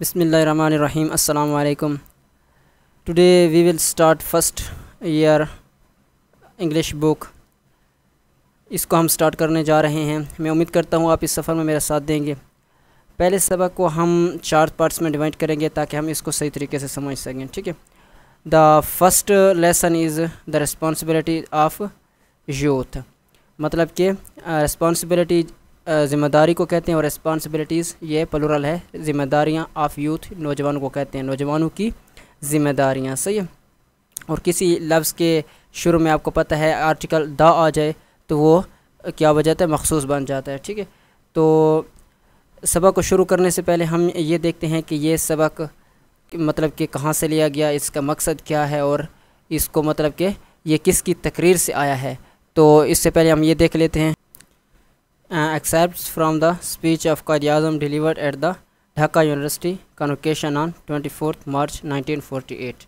Bismillah Rahman Rahim Assalamu Alaikum Today we will start first इसको हम start करने जा रहे हैं मैं उम्मीद करता हूँ आप इस सफ़र में मेरा साथ देंगे पहले सबक को हम चार पार्ट्स में डिवाइड करेंगे ताकि हम इसको सही तरीके से समझ सकें ठीक है the first lesson is the responsibility of youth मतलब कि रिस्पॉन्सिबिलिटी ज़िम्मेदारी को कहते हैं और रिस्पॉन्सिबिलिटीज़ ये प्लूरल है ज़िम्मेदारियाँ ऑफ़ यूथ नौजवानों को कहते हैं नौजवानों की ज़िम्मेदारियाँ सही है और किसी लफ्ज़ के शुरू में आपको पता है आर्टिकल द आ जाए तो वो क्या हो जाता है मखसूस बन जाता है ठीक है तो सबक को शुरू करने से पहले हम ये देखते हैं कि ये सबक मतलब कि कहाँ से लिया गया इसका मकसद क्या है और इसको मतलब कि ये किसकी तकरीर से आया है तो इससे पहले हम ये देख लेते हैं except excerpts from the speech of Qadi Azam delivered at the Dhaka university convocation on 24 March 1948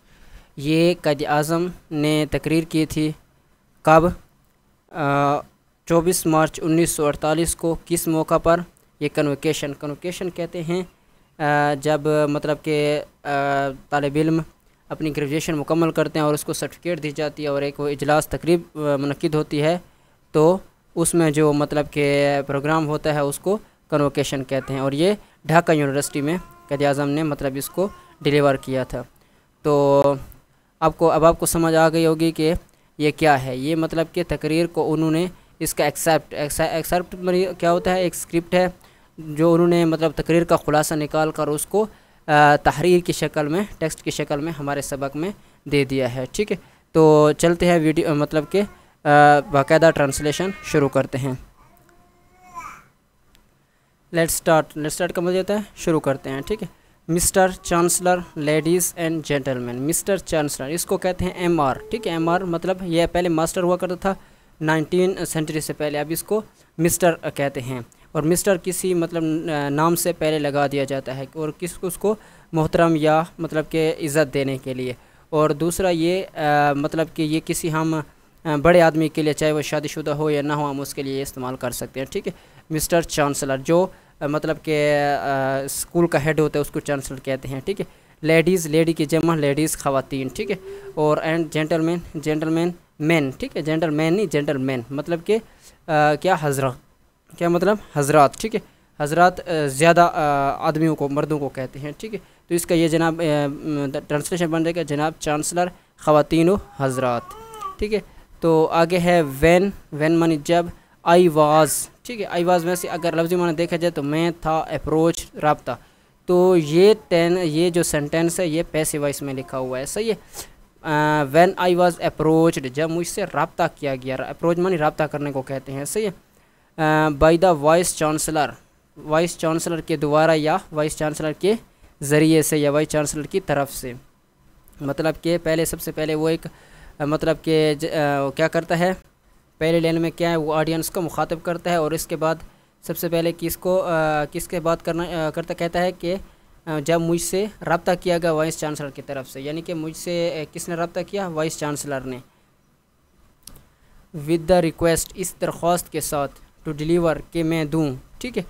ये कद आज़म ने तकरीर की थी कब चौबीस मार्च 1948 को किस मौका पर ये कन्वोकेशन कन्वोकेशन कहते हैं आ, जब मतलब के तालब इम अपनी ग्रेजुएशन मुकम्मल करते हैं और उसको सर्टिफिकेट दी जाती है और एक वो इजलास तकरीब मनद होती है तो उसमें जो मतलब के प्रोग्राम होता है उसको कन्वोकेशन कहते हैं और ये ढाका यूनिवर्सिटी में कैद अजम ने मतलब इसको डिलीवर किया था तो आपको अब आपको समझ आ गई होगी कि ये क्या है ये मतलब कि तकरीर को उन्होंने इसका एक्सेप्ट एक्सेप्ट क्या होता है एक स्क्रिप्ट है जो उन्होंने मतलब तकरीर का ख़ुलासा निकाल कर उसको तहरीर की शक्ल में टेक्स्ट की शक्ल में हमारे सबक में दे दिया है ठीक है तो चलते हैं वीडियो मतलब के बाकायदा ट्रांसलेशन शुरू करते हैं लेट्स स्टार्ट लेट्स स्टार्ट का मतलब होता है शुरू करते हैं ठीक है mister chancellor ladies and gentleman mister chancellor इसको कहते हैं एम आर ठीक है एम आर मतलब यह पहले मास्टर हुआ करता था नाइनटीन सेंचुरी से पहले अब इसको मिस्टर कहते हैं और मिस्टर किसी मतलब नाम से पहले लगा दिया जाता है और किस उसको मोहतरम या मतलब के इज़्ज़त देने के लिए और दूसरा ये आ, मतलब कि ये किसी हम बड़े आदमी के लिए चाहे वो शादीशुदा हो या ना हो हम उसके लिए इस्तेमाल कर सकते हैं ठीक है मिस्टर चांसलर जो मतलब के स्कूल का हेड होता है उसको चांसलर कहते हैं ठीक है लेडीज़ लेडी की जमा लेडीज़ ख़वातीन ठीक है और एंड जेंटलमैन जेंटलमैन मैन ठीक है जेंटलमैन नहीं जेंटलमैन मतलब के आ, क्या हजरा क्या मतलब हजरात ठीक है हजरात ज़्यादा आदमियों को मर्दों को कहते हैं ठीक है तो इसका ये जनाब ट्रांसलेशन बन जाएगा जनाब चांसलर ख़वातीन हजरात ठीक है तो आगे है वैन वैन मन जब आई वाज ठीक है आई वाज में से अगर लफ्ज़ी माना देखा जाए तो मैं था अप्रोच रबता तो ये टेन ये जो सेंटेंस है ये पैसे वाइस में लिखा हुआ है सही है वैन आई वाज अप्रोच्ड जब मुझसे रबता किया गया अप्रोच मानी रबता करने को कहते हैं सही है by the vice chancellor vice chancellor के द्वारा या वाइस चांसलर के ज़रिए से या वाइस चांसलर की तरफ से मतलब कि पहले सबसे पहले वो एक मतलब कि क्या करता है पहले लेन में क्या है वो ऑडियंस को मुखातब करता है और इसके बाद सबसे पहले किसको किसके बात करना करता कहता है कि जब मुझसे रबता किया गया वाइस चांसलर की तरफ से यानी कि मुझसे किसने रबता किया वाइस चांसलर ने विद द रिक्वेस्ट इस दरख्वास्त के साथ टू डिलीवर के मैं दूँ ठीक है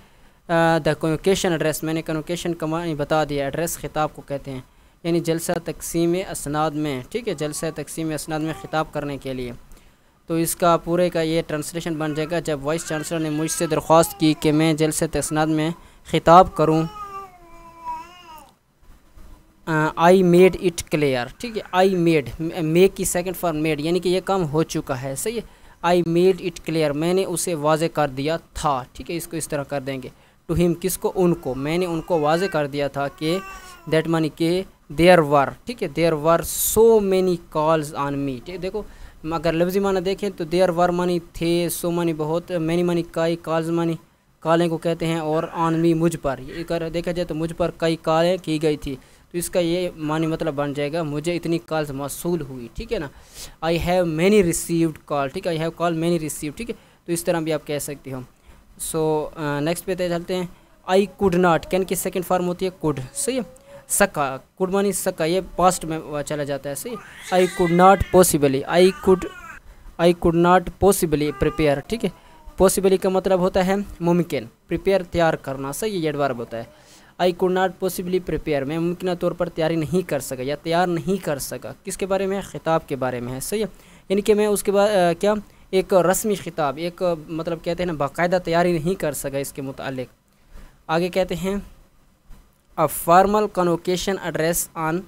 द कन्वोकेशन एड्रेस मैंने कन्वोकेशन कमा बता दिया एड्रेस खिताब को कहते हैं यानी जलसा तकसीम असनाद में ठीक है जलसा तकसीम असनाद में ख़िताब करने के लिए तो इसका पूरे का ये ट्रांसलेशन बन जाएगा जब वाइस चांसलर ने मुझसे दरख्वास्त की कि मैं जलसे तस्नाद में ख़िताब करूँ आई मेड इट क्लियर ठीक है आई मेड मेक की सेकंड फॉर मेड यानी कि यह काम हो चुका है सही है आई मेड इट क्लियर मैंने उसे वाज कर दिया था ठीक है इसको इस तरह कर देंगे टू हिम किसको उनको मैंने उनको वाज कर दिया था कि दैट मानी के देयर वर ठीक है there were so many calls on me ठीक है देखो अगर लफ्ज़ी माना देखें तो देयर वर मनी थे सो मनी बहुत मैनी मनी कई कॉल्स मनी कॉलें को कहते हैं और ऑन मी मुझ पर ये कर देखा जाए तो मुझ पर कई कॉलें की गई थी तो इसका ये मानी मतलब बन जाएगा मुझे इतनी कॉल्स मौसूल हुई ठीक है ना I have many received call ठीक है I have call many receive ठीक है तो इस तरह भी आप कह सकते हो सो नेक्स्ट uh, पे तय चलते हैं आई कुड नाट कैन की सेकेंड फॉर्म होती है कुड सही है सका कुड मानी सका ये पास्ट में चला जाता है सही I could not possibly I could I could not possibly prepare ठीक है पॉसिबली का मतलब होता है मुमकिन प्रिपेयर तैयार करना सही ये होता है I could not possibly prepare मैं मुमकिन तौर पर तैयारी नहीं कर सका या तैयार नहीं कर सका किसके बारे में ख़िताब के बारे में है सही है यानी कि मैं उसके बाद क्या एक रस्मी ख़िताब एक मतलब कहते हैं ना बाकायदा तैयारी नहीं कर सका इसके मुतल आगे कहते हैं a formal convocation address on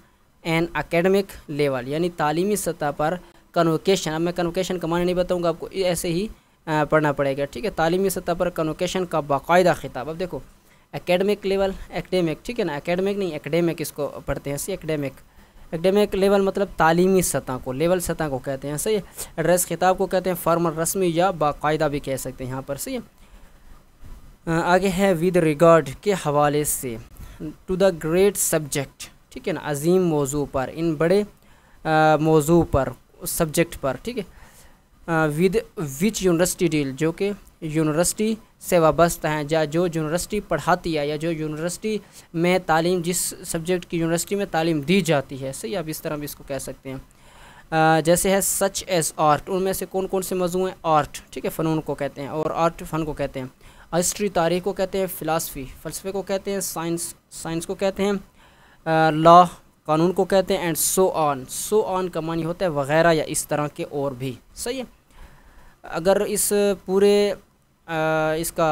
an academic level यानी तालीमी सतह पर कन्वोकेशन अब मैं कन्वोकेशन का मानी नहीं बताऊँगा आपको ऐसे ही पढ़ना पड़ेगा ठीक है तालीमी सतह पर कन्वोकेशन का बाकायदा खिताब अब देखो एकेडमिक लेवल एकेडमिक ठीक है ना एकेडमिक नहीं एकेडमिक इसको पढ़ते हैं सही एकेडमिक एकेडमिक लेवल मतलब तालीमी सतह को लेवल सतह को कहते हैं सही है एड्रेस खिताब को कहते हैं फॉर्मल रस्मी या बाकायदा भी कह सकते हैं यहाँ पर सही है आगे है विद रिगार्ड के हवाले से टू द ग्रेट सब्जेक्ट ठीक है ना अजीम मौजू पर इन बड़े मौजू पर उस सब्जेक्ट पर ठीक है विद विच यूनिवर्सिटी डील जो कि यूनिवर्सिटी से वाबस्त हैं या जो यूनिवर्सिटी पढ़ाती है या जो यूनिवर्सिटी में तालीम जिस सब्जेक्ट की यूनिवर्सिटी में तालीम दी जाती है सही आप इस तरह भी इसको कह सकते हैं जैसे है सच एज आर्ट उनमें से कौन कौन से मजमू हैं आर्ट ठीक है फ़नून को कहते हैं और आर्ट फ़न को कहते हैं हिस्ट्री तारीख को कहते हैं फ़िलासफ़ी फ़लसफ़े को कहते हैं साइंस साइंस को कहते हैं लॉ कानून को कहते हैं and so on so on का मानी होता है वगैरह या इस तरह के और भी सही है अगर इस पूरे आ, इसका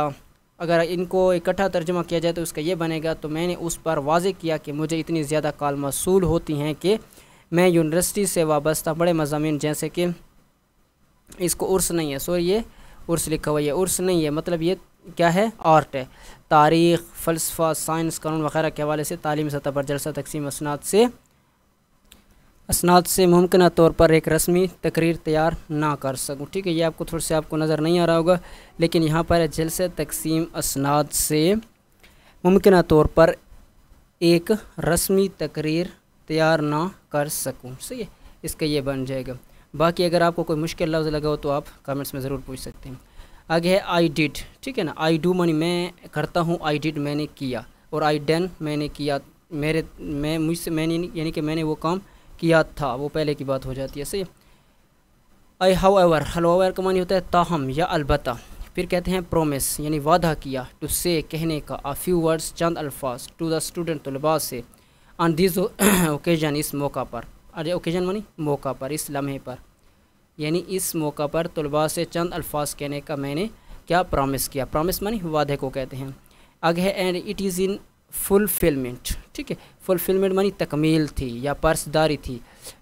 अगर इनको इकट्ठा तर्जमा किया जाए तो उसका ये बनेगा तो मैंने उस पर वाज किया कि मुझे इतनी ज़्यादा काल मौसूल होती हैं कि मैं यूनिवर्सिटी से वाबस्ता बड़े मजामी जैसे कि इसको उर्स नहीं है सो ये उर्स लिखा हुआ है उर्स नहीं है मतलब ये क्या है आर्ट है तारीख फ़लसफ़ा साइंस कानून वगैरह के हवाले से तालीम सतह पर जलसा तकसीम असनाद से असनाद से मुमकिन तौर पर एक रस्मी तकरीर तैयार ना कर सकूँ ठीक है ये आपको थोड़ा से आपको नज़र नहीं आ रहा होगा लेकिन यहाँ पर जलस तकसीम असनाद से मुमकिन तौर पर एक रस्मी तकरीर तैयार ना कर सकूँ सही है इसका ये बन जाएगा बाकी अगर आपको कोई मुश्किल लफ्ज़ लगा हो तो आप कमेंट्स में ज़रूर पूछ सकते हैं आगे है आई डिड ठीक है ना आई डू मनी मैं करता हूँ आई डिड मैंने किया और आई डन मैंने किया मेरे मैं मुझसे मैंने यानी कि मैंने वो काम किया था वो पहले की बात हो जाती है सही I however hello ever का मानी होता है ताहम या अलबत् फिर कहते हैं प्रोमिस यानी वादा किया टू से कहने का आ फ्यू वर्ड्स चंद अल्फाज टू द स्टूडेंट तलबा से ऑन दिस ओकेजन इस मौका पर अरे ओकेजन मनी मौका पर इस लम्हे पर यानी इस मौका पर तलबा से चंद अल्फाज कहने का मैंने क्या प्रॉमिस किया प्रॉमिस मनी वादे को कहते हैं आगे है and it is in fulfilment ठीक है फुलफिलमेंट मनी तकमील थी या पर्सदारी थी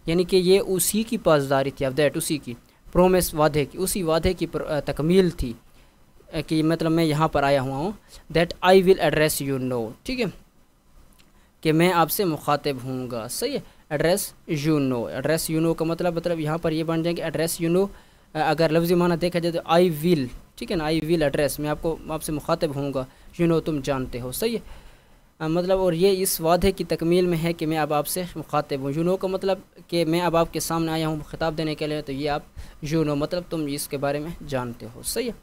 यानी कि ये उसी की पासदारी थी अब दैट उसी की प्रोमिस वादे की उसी वादे की तकमील थी कि मतलब मैं यहाँ पर आया हुआ हूँ that I will address you know ठीक है कि मैं आपसे मुखातिब हूँगा सही है address you know address you know का मतलब मतलब यहाँ पर ये बन जाएंगे एड्रेस यू नो अगर लफ्ज़ी माना देखा जाए तो आई विल ठीक है ना आई विल एड्रेस मैं आपको आपसे मुखातिब हूँगा यू नो तुम जानते हो सही है मतलब और ये इस वादे की तकमील में है कि मैं अब आपसे मुखातिब हूँ यू नो का मतलब कि मैं अब आपके सामने आया हूँ खिताब देने के लिए तो ये आप यू नो मतलब तुम इसके बारे में जानते हो सही है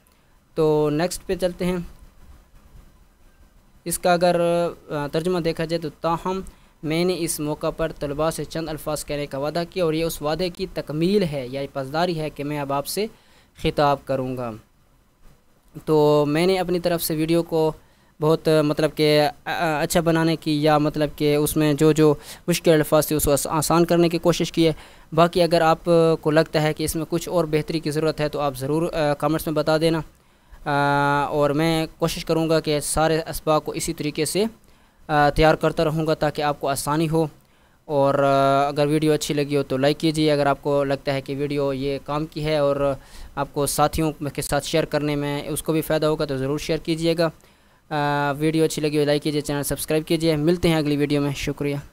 तो नेक्स्ट पे चलते हैं इसका अगर तर्जुमा देखा जाए तो ताहम मैंने इस मौका पर तलबा से चंद अल्फाज कहने का वादा किया और ये उस वादे की तकमील है या पसदारी है कि मैं अब आपसे ख़िताब करूँगा तो मैंने अपनी तरफ़ से वीडियो को बहुत मतलब के अच्छा बनाने की या मतलब कि उसमें जो जो मुश्किल अल्फाज थे उसको आसान करने की कोशिश की है बाकी अगर आपको लगता है कि इसमें कुछ और बेहतरी की ज़रूरत है तो आप ज़रूर कमेंट्स में बता देना और मैं कोशिश करूँगा कि सारे इसबा को इसी तरीके से तैयार करता रहूँगा ताकि आपको आसानी हो और अगर वीडियो अच्छी लगी हो तो लाइक कीजिए अगर आपको लगता है कि वीडियो ये काम की है और आपको साथियों के साथ शेयर करने में उसको भी फ़ायदा होगा तो ज़रूर शेयर कीजिएगा वीडियो अच्छी लगी हो लाइक कीजिए चैनल सब्सक्राइब कीजिए मिलते हैं अगली वीडियो में शुक्रिया